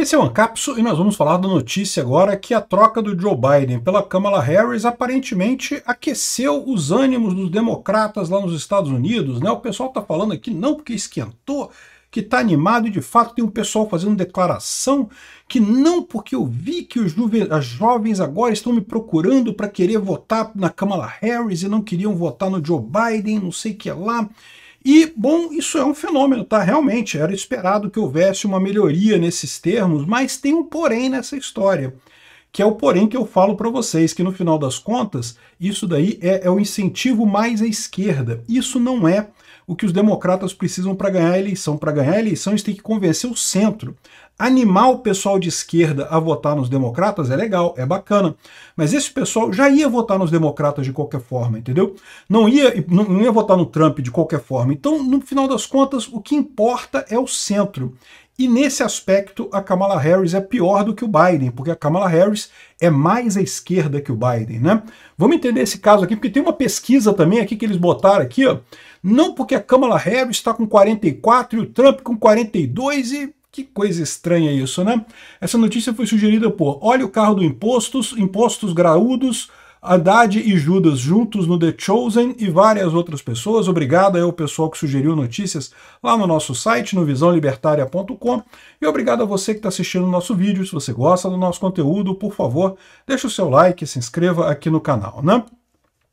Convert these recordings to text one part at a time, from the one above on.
Esse é o Ancapso e nós vamos falar da notícia agora que a troca do Joe Biden pela Kamala Harris aparentemente aqueceu os ânimos dos democratas lá nos Estados Unidos, né? O pessoal está falando aqui não porque esquentou, que está animado e de fato tem um pessoal fazendo declaração que não porque eu vi que os as jovens agora estão me procurando para querer votar na Kamala Harris e não queriam votar no Joe Biden, não sei o que lá. E, bom, isso é um fenômeno, tá? Realmente, era esperado que houvesse uma melhoria nesses termos, mas tem um porém nessa história, que é o porém que eu falo para vocês, que no final das contas, isso daí é, é o incentivo mais à esquerda. Isso não é o que os democratas precisam para ganhar a eleição. Para ganhar a eleição, eles têm que convencer o centro. Animar o pessoal de esquerda a votar nos democratas é legal, é bacana. Mas esse pessoal já ia votar nos democratas de qualquer forma, entendeu? Não ia, não ia votar no Trump de qualquer forma. Então, no final das contas, o que importa é o centro. E nesse aspecto, a Kamala Harris é pior do que o Biden, porque a Kamala Harris é mais à esquerda que o Biden, né? Vamos entender esse caso aqui, porque tem uma pesquisa também aqui que eles botaram aqui, ó, não porque a Kamala Harris está com 44 e o Trump com 42 e que coisa estranha isso, né? Essa notícia foi sugerida por Olha o carro do impostos, impostos graúdos, Haddad e Judas juntos no The Chosen e várias outras pessoas. Obrigado aí ao pessoal que sugeriu notícias lá no nosso site, no visãolibertária.com. E obrigado a você que está assistindo o nosso vídeo. Se você gosta do nosso conteúdo, por favor, deixa o seu like e se inscreva aqui no canal, né?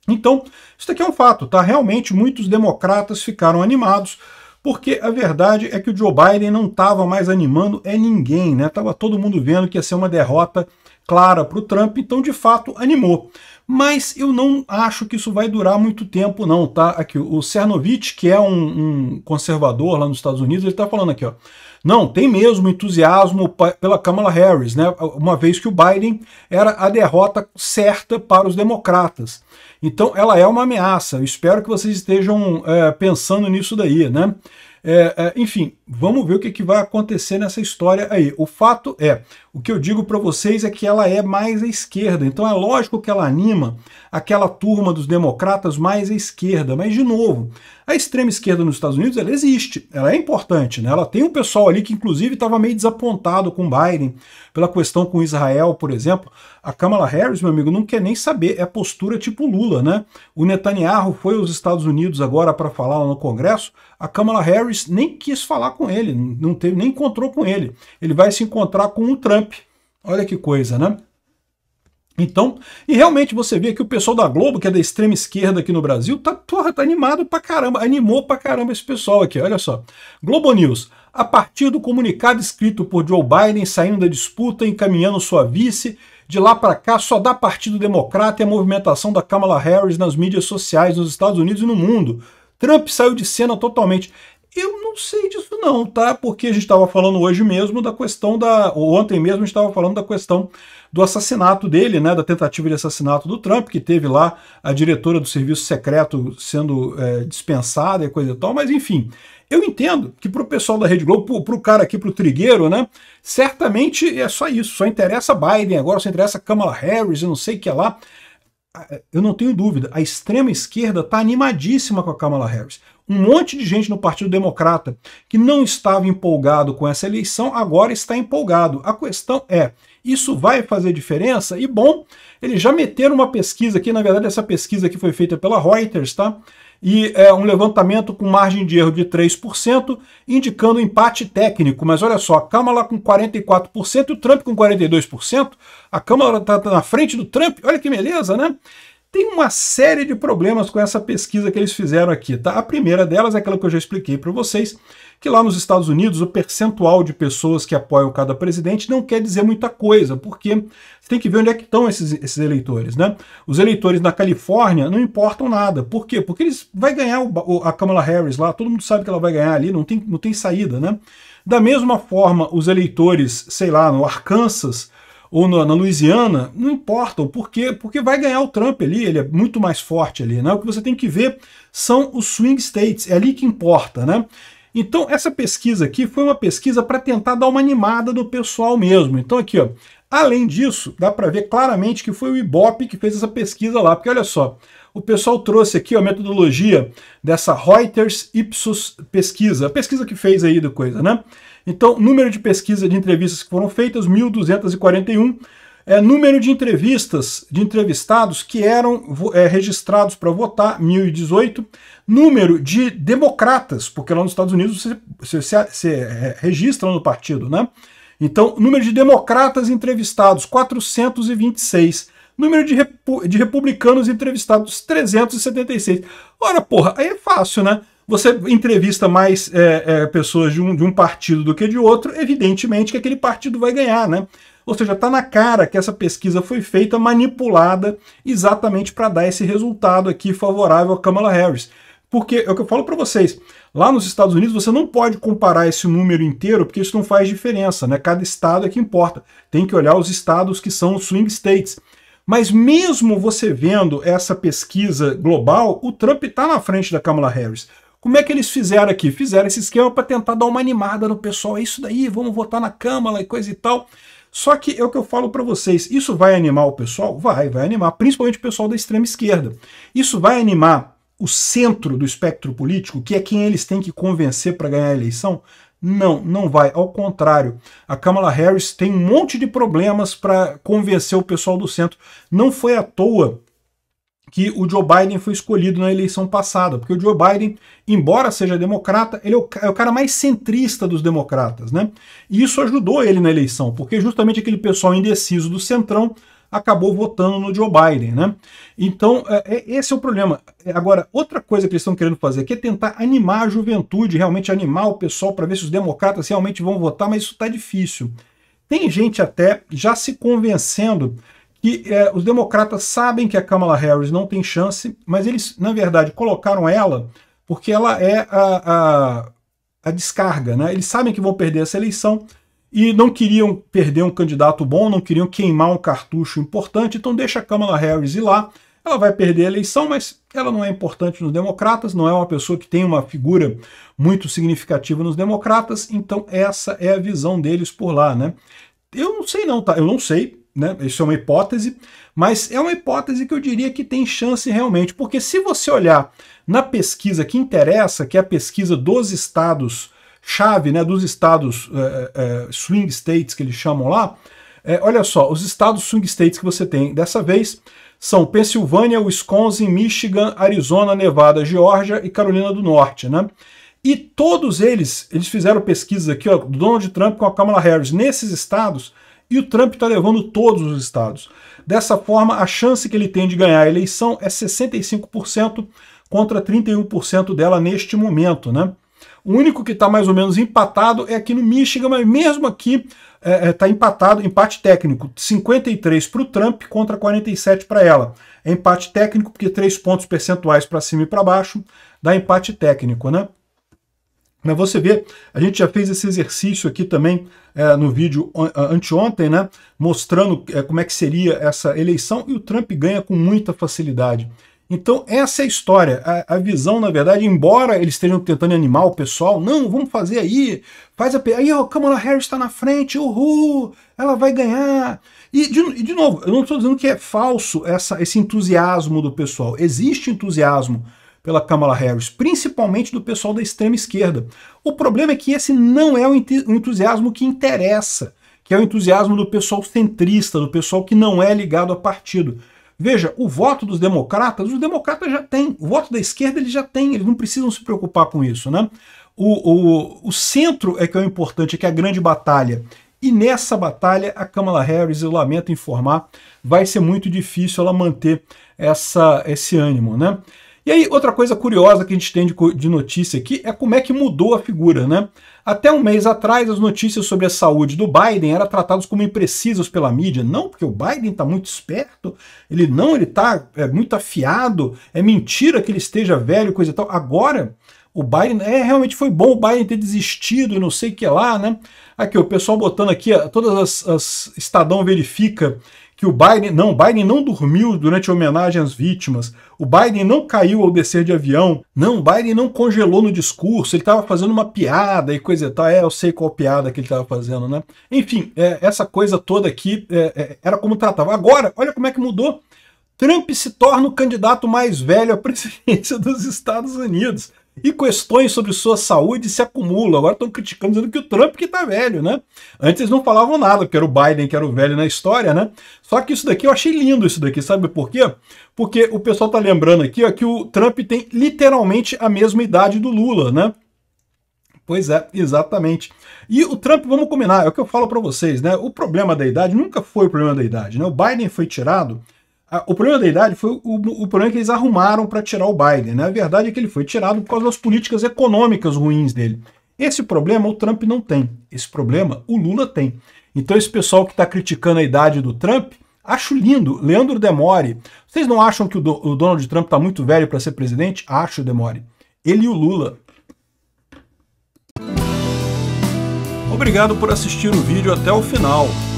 Então, isso daqui é um fato, tá? Realmente muitos democratas ficaram animados, porque a verdade é que o Joe Biden não estava mais animando é ninguém, né? Tava todo mundo vendo que ia ser uma derrota clara para o Trump, então de fato animou. Mas eu não acho que isso vai durar muito tempo, não, tá? Aqui, o Cernovich, que é um, um conservador lá nos Estados Unidos, ele está falando aqui, ó. Não, tem mesmo entusiasmo pela Kamala Harris, né? uma vez que o Biden era a derrota certa para os democratas. Então ela é uma ameaça. Eu espero que vocês estejam é, pensando nisso daí, né? É, é, enfim, vamos ver o que, que, vai acontecer nessa história aí. O fato é, o que eu digo para vocês é que ela é mais à esquerda, então é lógico que ela anima aquela turma dos democratas mais à esquerda, mas de novo, a extrema esquerda nos Estados Unidos ela existe, ela é importante, né? Ela tem um pessoal ali que inclusive estava meio desapontado com Biden pela questão com Israel, por exemplo. A Kamala Harris, meu amigo, não quer nem saber, é postura tipo Lula, né? O Netanyahu foi aos Estados Unidos agora para falar lá no Congresso, a Kamala Harris nem quis falar com ele, não teve, nem encontrou com ele. Ele vai se encontrar com o Trump. Olha que coisa, né? Então, e realmente você vê que o pessoal da Globo, que é da extrema esquerda aqui no Brasil, tá, porra, tá animado pra caramba, animou pra caramba esse pessoal aqui, olha só. Globo News, a partir do comunicado escrito por Joe Biden saindo da disputa, encaminhando sua vice, de lá para cá só dá Partido Democrata e a movimentação da Kamala Harris nas mídias sociais nos Estados Unidos e no mundo. Trump saiu de cena totalmente. Eu não sei disso não, tá? Porque a gente estava falando hoje mesmo da questão da... Ou ontem mesmo a gente estava falando da questão do assassinato dele, né? Da tentativa de assassinato do Trump, que teve lá a diretora do serviço secreto sendo é, dispensada e coisa e tal. Mas enfim, eu entendo que para o pessoal da Rede Globo, para o cara aqui, para o trigueiro, né? Certamente é só isso. Só interessa Biden agora, só interessa Kamala Harris e não sei o que é lá eu não tenho dúvida, a extrema esquerda está animadíssima com a Kamala Harris. Um monte de gente no Partido Democrata que não estava empolgado com essa eleição agora está empolgado. A questão é: isso vai fazer diferença? E bom, eles já meteram uma pesquisa aqui, na verdade, essa pesquisa aqui foi feita pela Reuters, tá? E é um levantamento com margem de erro de 3%, indicando empate técnico. Mas olha só, a Câmara com 44% e o Trump com 42%. A Câmara está tá na frente do Trump, olha que beleza, né? Tem uma série de problemas com essa pesquisa que eles fizeram aqui, tá? A primeira delas é aquela que eu já expliquei para vocês, que lá nos Estados Unidos o percentual de pessoas que apoiam cada presidente não quer dizer muita coisa, porque você tem que ver onde é que estão esses, esses eleitores, né? Os eleitores na Califórnia não importam nada. Por quê? Porque eles vai ganhar o, a Kamala Harris lá, todo mundo sabe que ela vai ganhar ali, não tem, não tem saída, né? Da mesma forma, os eleitores, sei lá, no Arkansas ou na, na Louisiana, não importa o porquê, porque vai ganhar o Trump ali, ele é muito mais forte ali, né? O que você tem que ver são os swing states, é ali que importa, né? Então, essa pesquisa aqui foi uma pesquisa para tentar dar uma animada do pessoal mesmo. Então, aqui, ó, além disso, dá para ver claramente que foi o Ibope que fez essa pesquisa lá, porque olha só, o pessoal trouxe aqui ó, a metodologia dessa Reuters Ipsos pesquisa, a pesquisa que fez aí do coisa, né? Então, número de pesquisa de entrevistas que foram feitas, 1.241. É, número de entrevistas, de entrevistados que eram é, registrados para votar, 1.018. Número de democratas, porque lá nos Estados Unidos você, você, você, você é, registra no partido, né? Então, número de democratas entrevistados, 426. Número de, repu de republicanos entrevistados, 376. Ora, porra, aí é fácil, né? Você entrevista mais é, é, pessoas de um, de um partido do que de outro, evidentemente que aquele partido vai ganhar, né? Ou seja, está na cara que essa pesquisa foi feita, manipulada, exatamente para dar esse resultado aqui favorável a Kamala Harris. Porque é o que eu falo para vocês, lá nos Estados Unidos você não pode comparar esse número inteiro, porque isso não faz diferença, né? Cada estado é que importa. Tem que olhar os estados que são os swing states. Mas mesmo você vendo essa pesquisa global, o Trump está na frente da Kamala Harris. Como é que eles fizeram aqui? Fizeram esse esquema para tentar dar uma animada no pessoal. É isso daí, vamos votar na Câmara e coisa e tal. Só que é o que eu falo para vocês, isso vai animar o pessoal? Vai, vai animar, principalmente o pessoal da extrema esquerda. Isso vai animar o centro do espectro político, que é quem eles têm que convencer para ganhar a eleição? Não, não vai. Ao contrário, a Kamala Harris tem um monte de problemas para convencer o pessoal do centro. Não foi à toa que o Joe Biden foi escolhido na eleição passada, porque o Joe Biden, embora seja democrata, ele é o, é cara mais centrista dos democratas, né? E isso ajudou ele na eleição, porque justamente aquele pessoal indeciso do centrão acabou votando no Joe Biden, né? Então, é, é esse é o problema. É, agora, outra coisa que eles estão querendo fazer aqui é tentar animar a juventude, realmente animar o pessoal para ver se os democratas realmente vão votar, mas isso está difícil. Tem gente até já se convencendo que é, os democratas sabem que a Kamala Harris não tem chance, mas eles, na verdade, colocaram ela porque ela é a, a, a descarga, né? Eles sabem que vão perder essa eleição, e não queriam perder um candidato bom, não queriam queimar um cartucho importante, então deixa a Kamala Harris ir lá. Ela vai perder a eleição, mas ela não é importante nos democratas, não é uma pessoa que tem uma figura muito significativa nos democratas, então essa é a visão deles por lá, né? Eu não sei não, tá? Eu não sei, né? Isso é uma hipótese, mas é uma hipótese que eu diria que tem chance realmente, porque se você olhar na pesquisa que interessa, que é a pesquisa dos estados chave né, dos estados é, é, é, swing states que eles chamam lá, é, olha só, os estados swing states que você tem dessa vez são Pensilvânia, Wisconsin, Michigan, Arizona, Nevada, Geórgia e Carolina do Norte, né? E todos eles, eles fizeram pesquisas aqui, ó, do Donald Trump com a Kamala Harris nesses estados, e o Trump está levando todos os estados. Dessa forma, a chance que ele tem de ganhar a eleição é 65% contra 31% dela neste momento, né? O único que está mais ou menos empatado é aqui no Michigan, mas mesmo aqui está é, é tá empatado, empate técnico, 53 para o Trump contra 47 para ela. É empate técnico porque três pontos percentuais para cima e para baixo dá empate técnico, né? Mas você vê, a gente já fez esse exercício aqui também é, no vídeo anteontem, né? Mostrando é, como é que seria essa eleição e o Trump ganha com muita facilidade. Então, essa é a história. A, a, visão, na verdade, embora eles estejam tentando animar o pessoal, não, vamos fazer aí, faz a. Aí, ó, Kamala Harris está na frente, uhul, ela vai ganhar. E, de, de novo, eu não estou dizendo que é falso essa, esse entusiasmo do pessoal. Existe entusiasmo pela Kamala Harris, principalmente do pessoal da extrema esquerda. O problema é que esse não é o entusiasmo que interessa, que é o entusiasmo do pessoal centrista, do pessoal que não é ligado a partido. Veja, o voto dos democratas, os democratas já têm, o voto da esquerda eles já têm, eles não precisam se preocupar com isso, né? O, o, o centro é que é o importante, é que é a grande batalha. E nessa batalha, a Kamala Harris, eu lamento informar, vai ser muito difícil ela manter essa, esse ânimo, né? E aí, outra coisa curiosa que a gente tem de, de notícia aqui é como é que mudou a figura, né? Até um mês atrás, as notícias sobre a saúde do Biden eram tratadas como imprecisas pela mídia. Não, porque o Biden está muito esperto, ele não, ele está é, muito afiado, é mentira que ele esteja velho, coisa e tal. Agora, o Biden, é, realmente foi bom o Biden ter desistido e não sei o que lá, né? Aqui, o pessoal botando aqui, todas as, as Estadão verifica que o Biden. Não, Biden não dormiu durante a homenagem às vítimas. O Biden não caiu ao descer de avião. Não, o Biden não congelou no discurso. Ele estava fazendo uma piada e coisa e tal. É, eu sei qual piada que ele estava fazendo, né? Enfim, é, essa coisa toda aqui é, é, era como tratava. Agora, olha como é que mudou. Trump se torna o candidato mais velho à presidência dos Estados Unidos. E questões sobre sua saúde se acumulam. Agora estão criticando, dizendo que o Trump que está velho, né? Antes não falavam nada, porque era o Biden que era o velho na história, né? Só que isso daqui, eu achei lindo isso daqui, sabe por quê? Porque o pessoal está lembrando aqui ó, que o Trump tem literalmente a mesma idade do Lula, né? Pois é, exatamente. E o Trump, vamos combinar, é o que eu falo para vocês, né? O problema da idade nunca foi o problema da idade, né? O Biden foi tirado o problema da idade foi o, o problema é que eles arrumaram para tirar o Biden. Né? A verdade é que ele foi tirado por causa das políticas econômicas ruins dele. Esse problema o Trump não tem. Esse problema o Lula tem. Então, esse pessoal que está criticando a idade do Trump, acho lindo. Leandro Demore. Vocês não acham que o, do, o Donald Trump está muito velho para ser presidente? Acho, Demore. Ele e o Lula. Obrigado por assistir o vídeo até o final.